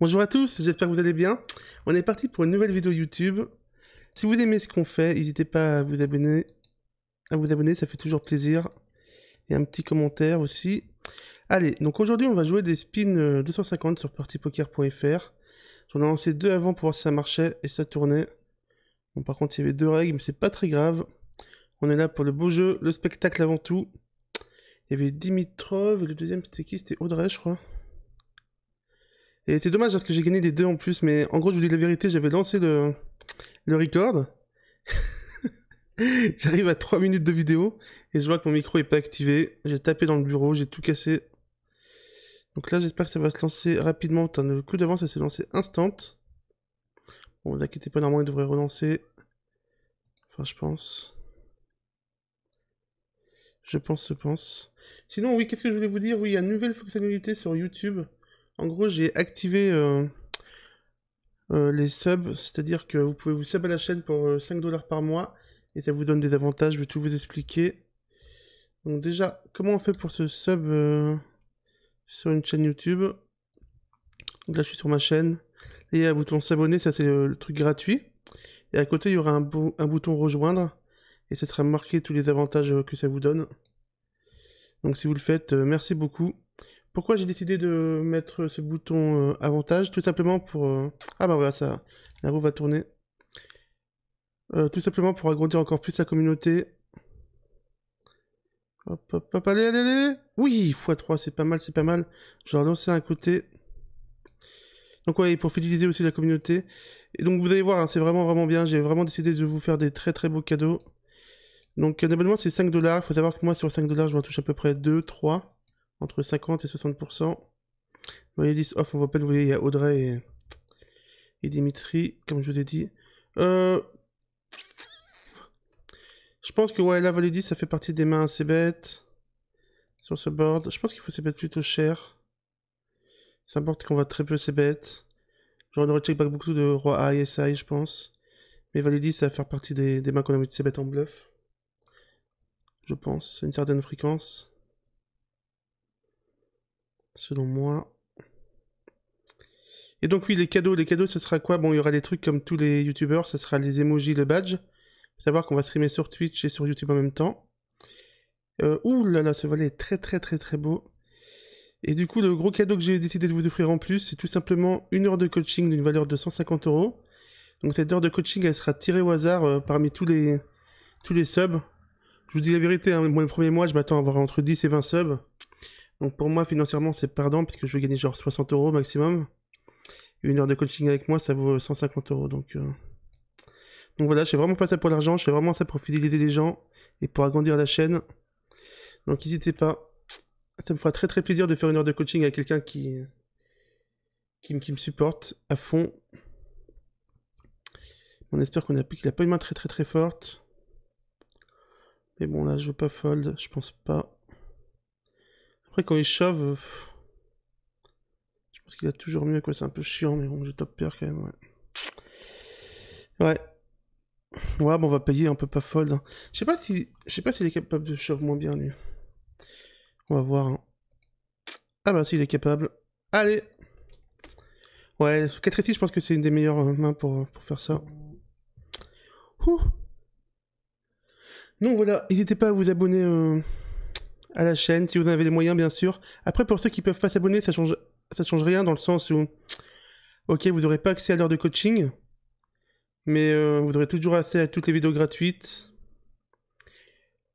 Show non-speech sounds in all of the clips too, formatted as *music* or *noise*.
Bonjour à tous, j'espère que vous allez bien. On est parti pour une nouvelle vidéo YouTube. Si vous aimez ce qu'on fait, n'hésitez pas à vous abonner. À vous abonner, ça fait toujours plaisir. Et un petit commentaire aussi. Allez, donc aujourd'hui on va jouer des spins 250 euh, sur partypoker.fr. J'en ai lancé deux avant pour voir si ça marchait et ça tournait. Bon par contre il y avait deux règles, mais c'est pas très grave. On est là pour le beau jeu, le spectacle avant tout. Il y avait Dimitrov, et le deuxième c'était qui C'était Audrey je crois. Et c'était dommage parce que j'ai gagné des deux en plus, mais en gros, je vous dis la vérité, j'avais lancé le, record. *laughs* J'arrive à 3 minutes de vidéo et je vois que mon micro n'est pas activé. J'ai tapé dans le bureau, j'ai tout cassé. Donc là, j'espère que ça va se lancer rapidement. Putain, le coup d'avance, ça s'est lancé instant. Bon, vous inquiétez pas, normalement, il devrait relancer. Enfin, je pense. Je pense, je pense. Sinon, oui, qu'est-ce que je voulais vous dire Oui, il y a une nouvelle fonctionnalité sur YouTube. En gros, j'ai activé euh, euh, les subs, c'est-à-dire que vous pouvez vous sub à la chaîne pour 5 euh, dollars par mois et ça vous donne des avantages. Je vais tout vous expliquer. Donc, déjà, comment on fait pour ce sub sur une chaîne YouTube Donc là, je suis sur ma chaîne. Et il y a un bouton s'abonner, ça c'est le, truc gratuit. Et à côté, il y aura un, un bouton rejoindre et ça sera marqué tous les avantages que ça vous donne. Donc si vous le faites, merci beaucoup. Pourquoi j'ai décidé de mettre ce bouton euh, avantage Tout simplement pour... Euh, ah bah voilà, ça, la roue va tourner. Euh, tout simplement pour agrandir encore plus la communauté. Hop, hop, hop, allez, allez, allez Oui, x3, c'est pas mal, c'est pas mal. Je vais un côté. Donc ouais, pour fidéliser aussi la communauté. Et donc vous allez voir, hein, c'est vraiment, vraiment bien. J'ai vraiment décidé de vous faire des très, très beaux cadeaux. Donc un abonnement, c'est 5 dollars. Faut savoir que moi, sur 5 dollars, je m'en touche à peu près 2, 3 entre 50 et 60%. 10 off, on voit pas vous voyez, il y a Audrey et, Dimitri, comme je vous ai dit. Euh... Je pense que ouais, la Validis, ça fait partie des mains assez bêtes sur ce board. Je pense qu'il faut ses bêtes plutôt cher. C'est un qu'on va très peu ses bêtes. Genre, on aurait check back beaucoup de Roi A et SI, je pense. Mais Validis, ça va faire partie des, mains qu'on a mis de ses bêtes en bluff. Je pense, une certaine fréquence. Selon moi. Et donc oui, les cadeaux, les cadeaux, ce sera quoi Bon, il y aura des trucs comme tous les youtubeurs, ce sera les emojis, le badge. savoir qu'on va streamer sur Twitch et sur YouTube en même temps. Euh, ouh là là, ce volet est très très très très beau. Et du coup, le gros cadeau que j'ai décidé de vous offrir en plus, c'est tout simplement une heure de coaching d'une valeur de 150 euros. Donc cette heure de coaching, elle sera tirée au hasard euh, parmi tous les, tous les subs. Je vous dis la vérité, hein, moi, le premier mois, je m'attends à avoir entre 10 et 20 subs. Donc pour moi, financièrement, c'est perdant parce que je vais gagner genre 60 euros maximum. Une heure de coaching avec moi, ça vaut 150 euros. Donc, euh. donc voilà, je fais vraiment pas ça pour l'argent, je fais vraiment ça pour fidéliser les gens et pour agrandir la chaîne. Donc n'hésitez pas. Ça me fera très très plaisir de faire une heure de coaching avec quelqu'un qui... qui... me supporte à fond. On espère qu'on a qu'il a pas une main très très très forte. Mais bon là je veux pas fold, je pense pas. Après, quand il shove, euh, je pense qu'il a toujours mieux, quoi. C'est un peu chiant, mais bon, je top pair quand même, ouais. Ouais. bon, on va payer un peu pas fold. Hein. Je sais pas si, je sais pas s'il est capable de shove moins bien, lui. On va voir. Hein. Ah bah, s'il est capable. Allez Ouais, 4 et je pense que c'est une des meilleures euh, mains euh, pour, faire ça. Ouh. Non, voilà, n'hésitez pas à vous abonner à la chaîne si vous en avez les moyens, bien sûr. Après, pour ceux qui peuvent pas s'abonner, ça change, ça change rien dans le sens où, ok, vous n'aurez pas accès à l'heure de coaching, mais euh, vous aurez toujours accès à toutes les vidéos gratuites.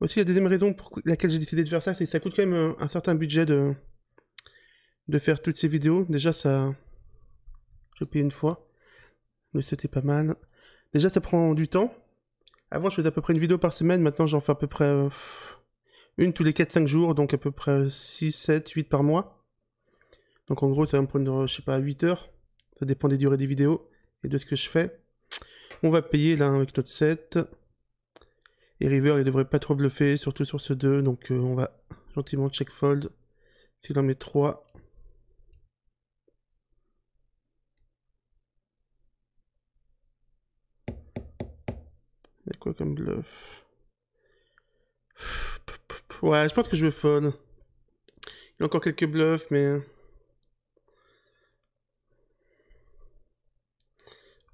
Aussi, la deuxième raison pour laquelle j'ai décidé de faire ça, c'est que ça coûte quand même un, certain budget de, de faire toutes ces vidéos. Déjà, ça. Je paye une fois. Mais c'était pas mal. Déjà, ça prend du temps. Avant, je faisais à peu près une vidéo par semaine. Maintenant, j'en fais à peu près. Euh, une tous les 4-5 jours, donc à peu près 6, 7, 8 par mois. Donc en gros, ça va me prendre, je sais pas, 8 heures. Ça dépend des durées des vidéos et de ce que je fais. On va payer là avec notre 7. Et River, il devrait pas trop bluffer, surtout sur ce 2. Donc euh, on va gentiment check fold. S'il en met 3. Il y a quoi comme bluff Ouais, je pense que je vais fold. Il a encore quelques bluffs, mais...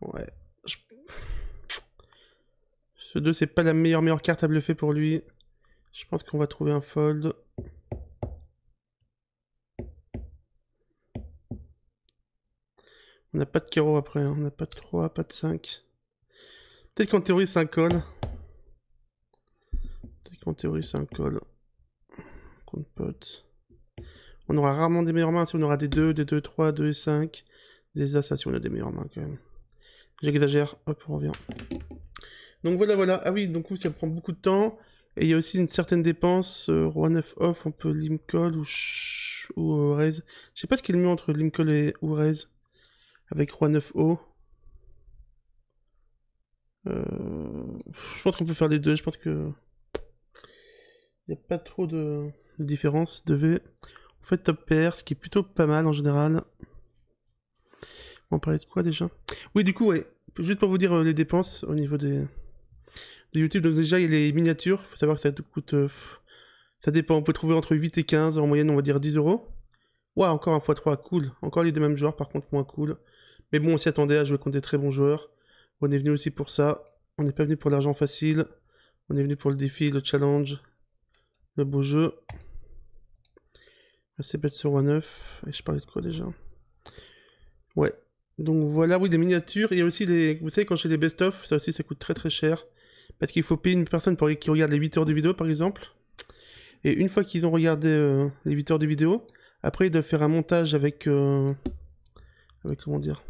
Ouais. Ce 2, c'est pas la meilleure, meilleure carte à bluffer pour lui. Je pense qu'on va trouver un fold. On n'a pas de carreau après, hein. on n'a pas de 3, pas de 5. Peut-être qu'en théorie c'est un en théorie c'est un call contre pot. On aura rarement des meilleures mains si on aura des 2, des 2, 3, 2 et 5. Des assassins si on a des meilleures mains quand même. J'exagère, hop, on revient. Donc voilà, voilà. Ah oui, donc ça prend beaucoup de temps. Et il y a aussi une certaine dépense. Roi euh, 9 off, on peut Limcol ou, ou euh, Raise. Je sais pas ce qu'il y a de mieux entre Limcol et ou Raise. Avec Roi 9 haut. Je pense qu'on peut faire les deux. Je pense que pas trop de, différence de V. On fait top pair, ce qui est plutôt pas mal en général. On parlait de quoi déjà Oui, du coup, ouais. Juste pour vous dire euh, les dépenses au niveau des de YouTube. Donc déjà, il y a les miniatures. faut savoir que ça coûte... Euh, ça dépend. On peut trouver entre 8 et 15. En moyenne, on va dire 10 euros. Ouah, encore un x3, cool. Encore les deux mêmes joueurs, par contre, moins cool. Mais bon, on s'y attendait à jouer contre des très bons joueurs. On est venu aussi pour ça. On n'est pas venu pour l'argent facile. On est venu pour le défi, le challenge, le beau jeu. Ah, c'est bête sur Roi 9. Et je parlais de quoi déjà Ouais. Donc voilà, oui, des miniatures. Il y a aussi les. Vous savez, quand j'ai des best-of, ça aussi, ça coûte très très cher. Parce qu'il faut payer une personne pour... qui regarde les 8 heures de vidéo, par exemple. Et une fois qu'ils ont regardé euh, les 8 heures de vidéo, après, ils doivent faire un montage avec. Euh, avec comment dire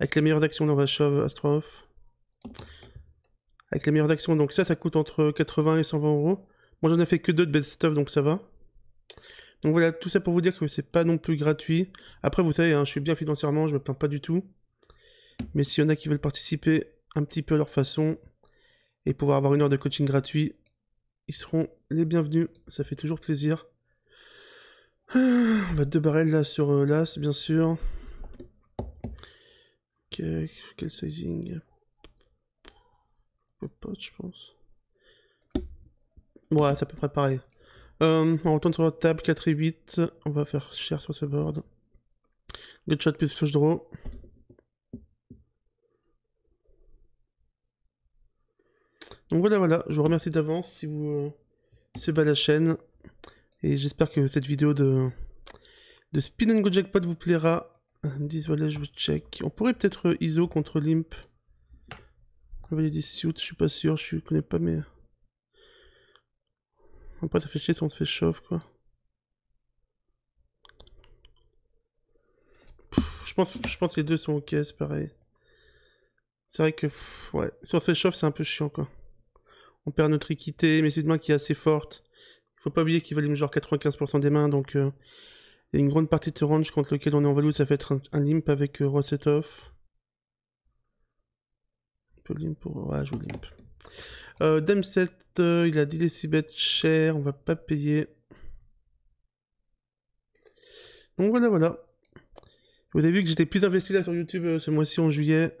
Avec les meilleures actions d'Orvachov, Off. Avec les meilleures actions. Donc ça, ça coûte entre 80 et 120 euros. Moi, j'en ai fait que deux de best stuff donc ça va. Donc voilà, tout ça pour vous dire que c'est pas non plus gratuit. Après, vous savez, hein, je suis bien financièrement, je me plains pas du tout. Mais s'il y en a qui veulent participer un petit peu à leur façon et pouvoir avoir une heure de coaching gratuit, ils seront les bienvenus. Ça fait toujours plaisir. Ah, on va deux barrels là sur euh, l'as, bien sûr. Ok, quel sizing Pas je pense. Ouais, c'est à peu près pareil. Euh, on retourne sur notre table, 4 et 8. On va faire cher sur ce board. Good shot, plus flush draw. Donc voilà, voilà. Je vous remercie d'avance si vous euh, suivez la chaîne. Et j'espère que cette vidéo de, de Spin and Go Jackpot vous plaira. Dis, voilà, je vous check. On pourrait peut-être euh, ISO contre Limp. va 10 suit, je suis pas sûr, je connais pas mes... On ça fait chier si on se fait chauffe, quoi. je pense, je pense que les deux sont ok, c'est pareil. C'est vrai que, ouais, si on se fait chauffe, c'est un peu chiant, quoi. On perd notre équité, mais c'est une main qui est assez forte. Il Faut pas oublier qu'il valide genre 95% des mains, donc... Euh, une grande partie de ce range contre lequel on est en value, ça fait être un, limp avec euh, reset off Un peu limp pour... Ouais, je joue limp. Euh, Dame euh, il a dit les si bêtes chères, on va pas payer. Donc voilà, voilà. Vous avez vu que j'étais plus investi là sur YouTube euh, ce mois-ci en juillet.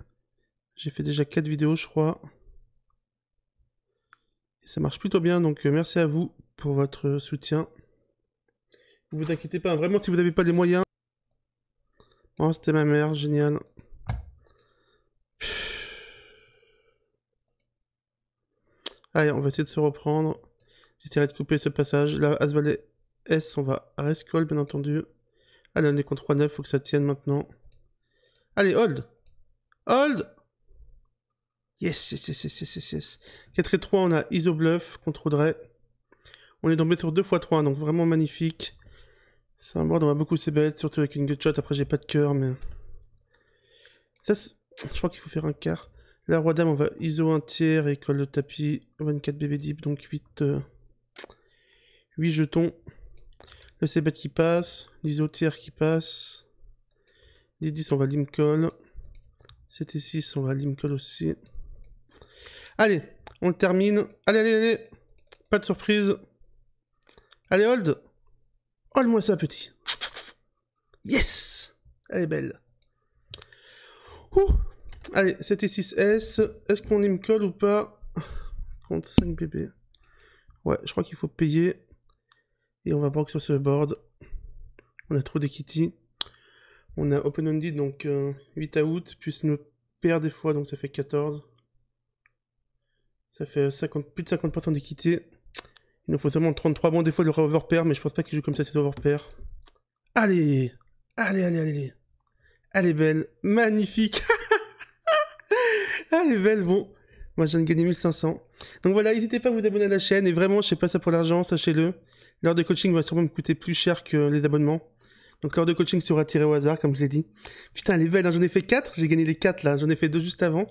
J'ai fait déjà 4 vidéos, je crois. Et ça marche plutôt bien, donc euh, merci à vous pour votre soutien. Vous vous inquiétez pas, hein, vraiment, si vous n'avez pas les moyens... Oh, c'était ma mère, génial. Allez, on va essayer de se reprendre. J'essaierai de couper ce passage. Là, Asvalet S, on va rescold, bien entendu. Allez, on est contre 3-9, faut que ça tienne maintenant. Allez, hold Hold Yes, yes, yes, yes, yes, yes, 4 et 3, on a Iso Bluff contre Audrey. On est tombé sur 2 x 3, donc vraiment magnifique. C'est un board, on va beaucoup ses bêtes, surtout avec une good shot, Après, j'ai pas de cœur, mais... Ça, je crois qu'il faut faire un quart. La roi dame, on va ISO un tiers et colle le tapis 24 bébé deep, donc 8, 8 euh, jetons. Le CB qui passe, l'ISO tiers qui passe. 10-10, on va lim call. CT6, on va lim aussi. Allez, on le termine. Allez, allez, allez. Pas de surprise. Allez, hold. Hold-moi ça, petit. Yes Elle est belle. Ouh Allez, 7 et 6 Est-ce qu'on me call ou pas Contre 5 bébés. Ouais, je crois qu'il faut payer. Et on va voir sur ce board, on a trop des On a open ended donc 8 euh, 8 out, plus nos paire des fois, donc ça fait 14. Ça fait 50, plus de 50% d'équité. Il nous faut seulement 33. Bon, des fois, le aura overpair, mais je pense pas qu'il joue comme ça, c'est overpair. Allez Allez, allez, allez Allez, belle Magnifique *laughs* Ah, les belles, bon. Moi, je viens de gagner 1500. Donc voilà, n'hésitez pas à vous abonner à la chaîne. Et vraiment, je sais pas ça pour l'argent, sachez-le. L'heure de coaching va sûrement me coûter plus cher que les abonnements. Donc l'heure de coaching sera tirée au hasard, comme je l'ai dit. Putain, les belles, hein, j'en ai fait 4. J'ai gagné les 4 là. J'en ai fait 2 juste avant.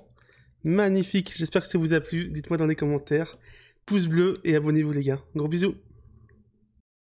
Magnifique. J'espère que ça vous a plu. Dites-moi dans les commentaires. Pouce bleu et abonnez-vous, les gars. Gros bisous.